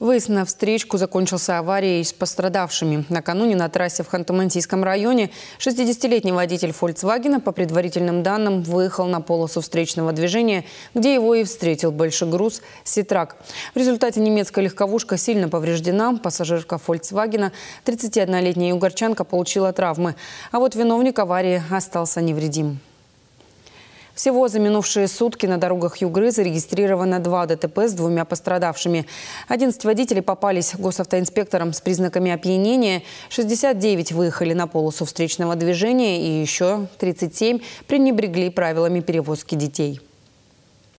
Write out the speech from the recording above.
Выезд на встречку закончился аварией с пострадавшими. Накануне на трассе в Ханты-Мансийском районе 60-летний водитель «Фольксвагена», по предварительным данным, выехал на полосу встречного движения, где его и встретил большой груз «Ситрак». В результате немецкая легковушка сильно повреждена. Пассажирка «Фольксвагена», 31-летняя югорчанка, получила травмы. А вот виновник аварии остался невредим. Всего за минувшие сутки на дорогах Югры зарегистрировано два ДТП с двумя пострадавшими. 11 водителей попались госавтоинспекторам с признаками опьянения, 69 выехали на полосу встречного движения и еще 37 пренебрегли правилами перевозки детей.